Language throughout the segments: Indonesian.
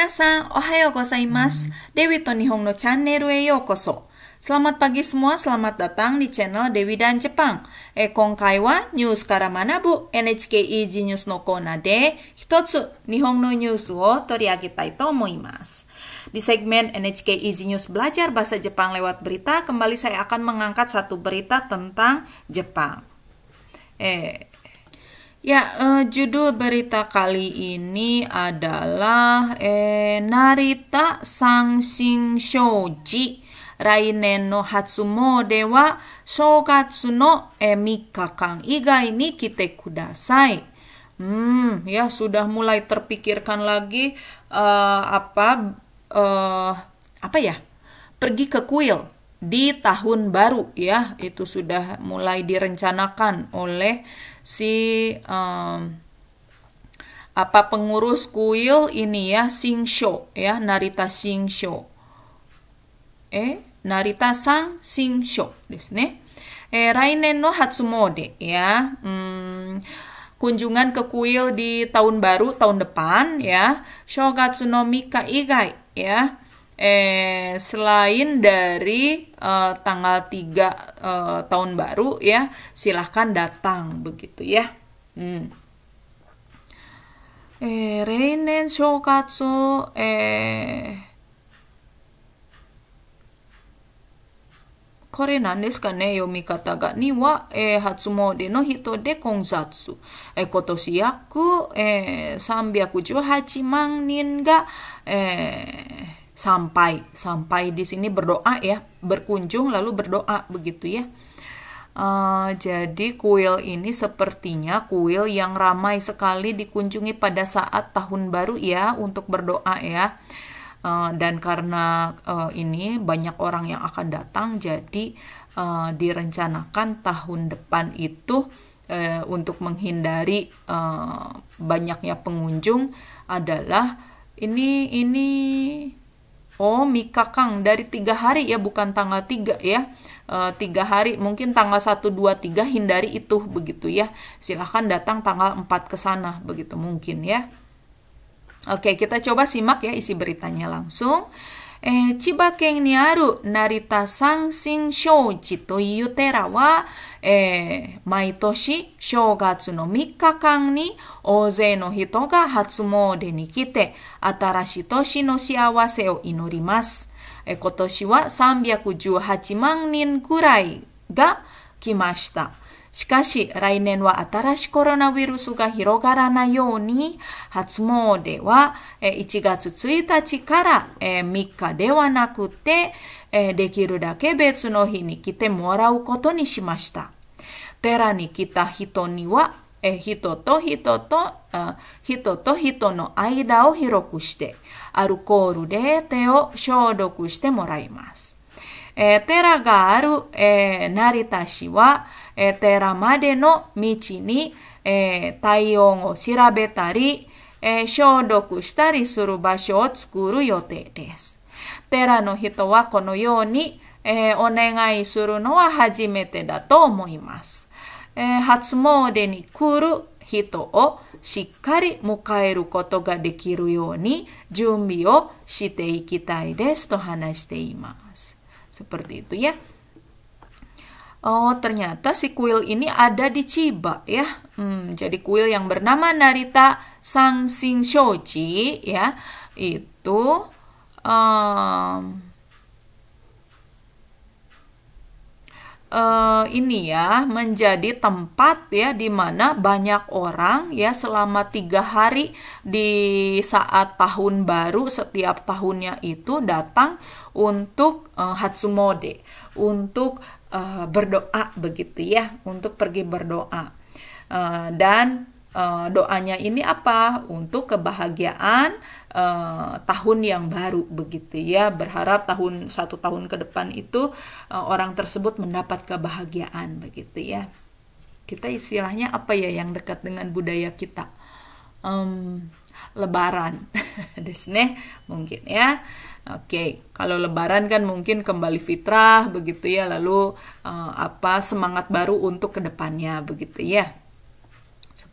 皆さん、おはようございます。Dewi hmm. to Nihong no Channel e Koso. Selamat pagi semua, selamat datang di channel Dewi dan Jepang. E eh, kongkai wa news kara bu? NHK EG News no kona de hitotsu Nihong no news wo toriagetai to omoimasu. Di segmen NHK EG News Belajar Bahasa Jepang lewat berita, kembali saya akan mengangkat satu berita tentang Jepang. Eh, Ya, eh, judul berita kali ini adalah eh, Narita Sang Shin Shoji Rainen no Hatsumo dewa Shogatsu no eh, Mikakang Iga ini kita kudasai. Hmm, ya sudah mulai terpikirkan lagi uh, apa uh, apa ya? Pergi ke kuil di tahun baru ya, itu sudah mulai direncanakan oleh si um, apa pengurus kuil ini ya singsho ya Narita singsho eh Narita Sang singsho show eh Rainen no Hatsumode ya hmm, kunjungan ke kuil di tahun baru tahun depan ya Shogatsu no Mika Igai ya eh selain dari eh, tanggal 3 eh, tahun baru ya, silahkan datang begitu ya. Hmm. Eh, reinen shokatsu eh これなんですかね読み方が。には、えー、初詣の人で混雑。えー、今年約、えー、318万人が、えー sampai sampai di sini berdoa ya berkunjung lalu berdoa begitu ya uh, jadi kuil ini sepertinya kuil yang ramai sekali dikunjungi pada saat tahun baru ya untuk berdoa ya uh, dan karena uh, ini banyak orang yang akan datang jadi uh, direncanakan tahun depan itu uh, untuk menghindari uh, banyaknya pengunjung adalah ini ini Oh, Mika Kang dari tiga hari ya, bukan tanggal tiga ya. E, tiga hari, mungkin tanggal satu dua tiga hindari itu begitu ya. Silahkan datang tanggal empat ke sana begitu mungkin ya. Oke, kita coba simak ya isi beritanya langsung. えー、千葉県にある成田三神小寺という寺は、えー、毎年正月の3日間に大勢の人が初詣に来て新しい年の幸せを祈ります。えー、今年は318万人くらいが来ました。しかし来年は新しいコロナウイルスが広がらないように、初詣は1月1日から3日ではなくて、できるだけ別の日に来てもらうことにしました。寺に来た人には、人と人と、人と人の間を広くして、アルコールで手を消毒してもらいます。えー、寺がある、えー、成田市は、えー、寺までの道に、えー、体温を調べたり、えー、消毒したりする場所を作る予定です。寺の人はこのように、えー、お願いするのは初めてだと思います。えー、初詣に来る人をしっかり迎えることができるように準備をしていきたいですと話しています。Seperti itu ya. Oh, ternyata si kuil ini ada di Chiba ya. Hmm, jadi kuil yang bernama Narita Sangsing Shoji ya, itu um, uh, ini ya menjadi tempat ya di mana banyak orang ya selama tiga hari di saat tahun baru setiap tahunnya itu datang untuk uh, Hatsumode untuk uh, berdoa begitu ya untuk pergi berdoa uh, dan uh, doanya ini apa untuk kebahagiaan Eh, tahun yang baru begitu ya berharap tahun satu tahun ke depan itu uh, orang tersebut mendapat kebahagiaan begitu ya kita istilahnya apa ya yang dekat dengan budaya kita um, lebaran desne mungkin ya oke okay. kalau lebaran kan mungkin kembali fitrah begitu ya lalu uh, apa semangat baru untuk kedepannya begitu ya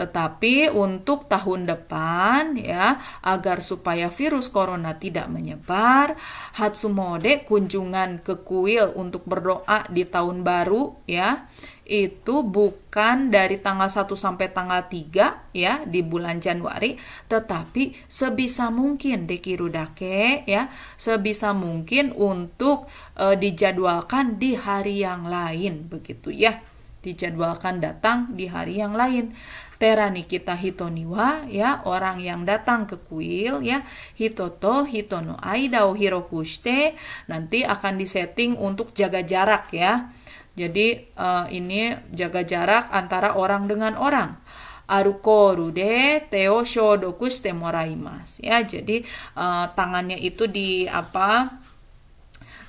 Tetapi untuk tahun depan ya, agar supaya virus corona tidak menyebar, Hatsumode kunjungan ke kuil untuk berdoa di tahun baru ya itu bukan dari tanggal 1 sampai tanggal 3 ya di bulan Januari tetapi sebisa mungkin Dekirudake ya sebisa mungkin untuk e, dijadwalkan di hari yang lain begitu ya dijadwalkan datang di hari yang lain Tera Nikita Hitoniwa ya orang yang datang ke kuil ya Hitoto Hitono Aidao Hirokushite nanti akan disetting untuk jaga jarak ya. Jadi uh, ini jaga jarak antara orang dengan orang. Arukoru de teo shite moraimas ya. Jadi uh, tangannya itu di apa?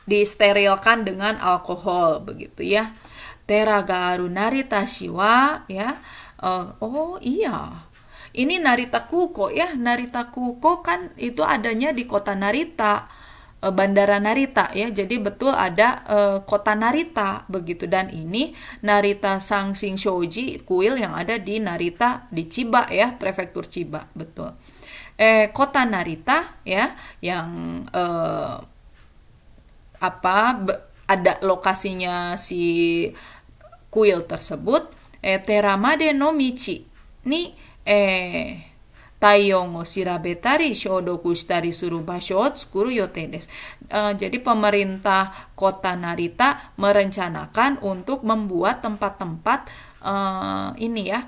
disterilkan dengan alkohol begitu ya. Teraga arunari shiwa ya uh, oh iya ini Narita Kuko ya Narita Kuko kan itu adanya di kota Narita eh, Bandara Narita ya jadi betul ada uh, kota Narita begitu dan ini Narita Sangsing Shoji kuil yang ada di Narita di Chiba ya prefektur Chiba betul eh kota Narita ya yang eh, apa ada lokasinya si kuil tersebut E tera made no mici ni e tayong o sirabe tari shodo kush suru basho ts kuru yo jadi pemerintah kota narita merencanakan untuk membuat tempat-tempat e ini ya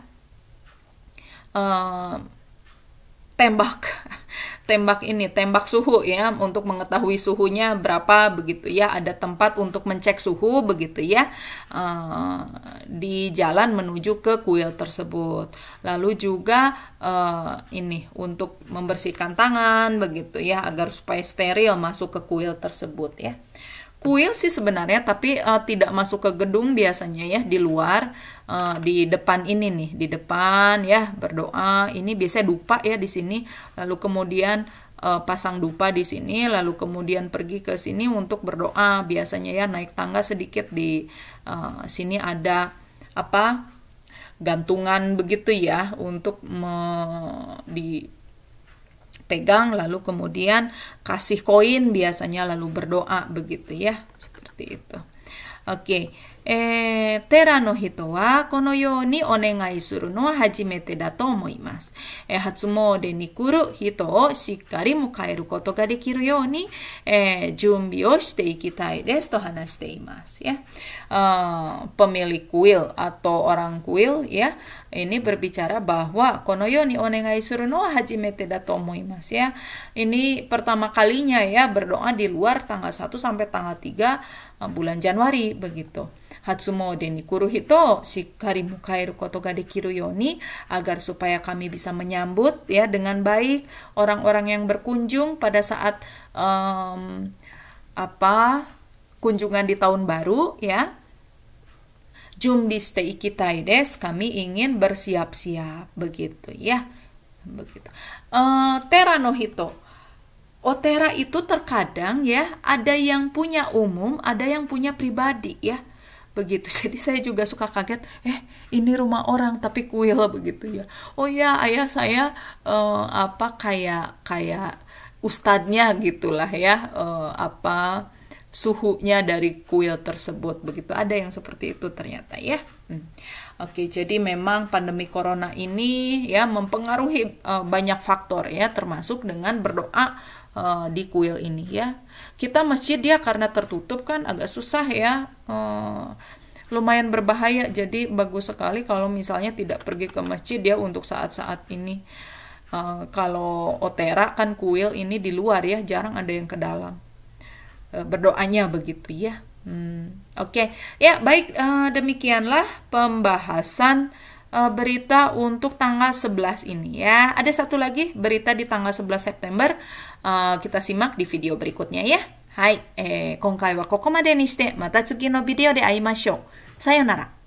e tembak tembak ini, tembak suhu ya untuk mengetahui suhunya berapa begitu ya. Ada tempat untuk mencek suhu begitu ya uh, di jalan menuju ke kuil tersebut. Lalu juga uh, ini untuk membersihkan tangan begitu ya agar supaya steril masuk ke kuil tersebut ya kuil sih sebenarnya tapi uh, tidak masuk ke gedung biasanya ya di luar uh, di depan ini nih di depan ya berdoa ini biasanya dupa ya di sini lalu kemudian uh, pasang dupa di sini lalu kemudian pergi ke sini untuk berdoa biasanya ya naik tangga sedikit di uh, sini ada apa gantungan begitu ya untuk di pegang lalu kemudian kasih koin biasanya lalu berdoa begitu ya seperti itu. Oke. Okay. えー、テラの人はこのようにお願いするのは初めてだと思います。えー、初詣に来る人をしっかり迎えることができるように、えー、準備をしていきたいですと話しています。Ya. Uh, pemilik kuil atau orang kuil ya ini berbicara bahwa konoyoni onegai suruno hajimete dato omoimas ya. Ini pertama kalinya ya berdoa di luar tanggal 1 sampai tanggal 3 eh, bulan Januari begitu yoni agar supaya kami bisa menyambut ya dengan baik orang-orang yang berkunjung pada saat um, apa kunjungan di tahun baru ya Jumdistei kitai des kami ingin bersiap-siap begitu ya begitu uh, hito Otera itu terkadang ya ada yang punya umum, ada yang punya pribadi ya begitu jadi saya juga suka kaget eh ini rumah orang tapi kuil begitu ya oh ya ayah saya uh, apa kayak kayak ustadnya gitulah ya uh, apa suhunya dari kuil tersebut begitu ada yang seperti itu ternyata ya hmm. Oke, jadi memang pandemi corona ini ya mempengaruhi uh, banyak faktor ya, termasuk dengan berdoa uh, di kuil ini ya. Kita masjid ya karena tertutup kan agak susah ya. Uh, lumayan berbahaya jadi bagus sekali kalau misalnya tidak pergi ke masjid ya untuk saat-saat ini. Uh, kalau otera kan kuil ini di luar ya, jarang ada yang ke dalam. Uh, berdoanya begitu ya. Hmm, oke, okay. ya baik uh, demikianlah pembahasan uh, berita untuk tanggal 11 ini ya. Ada satu lagi berita di tanggal 11 September uh, kita simak di video berikutnya ya. Hai, eh, 今回はここまでにしてまた次のビデオで会いましょう。さよなら。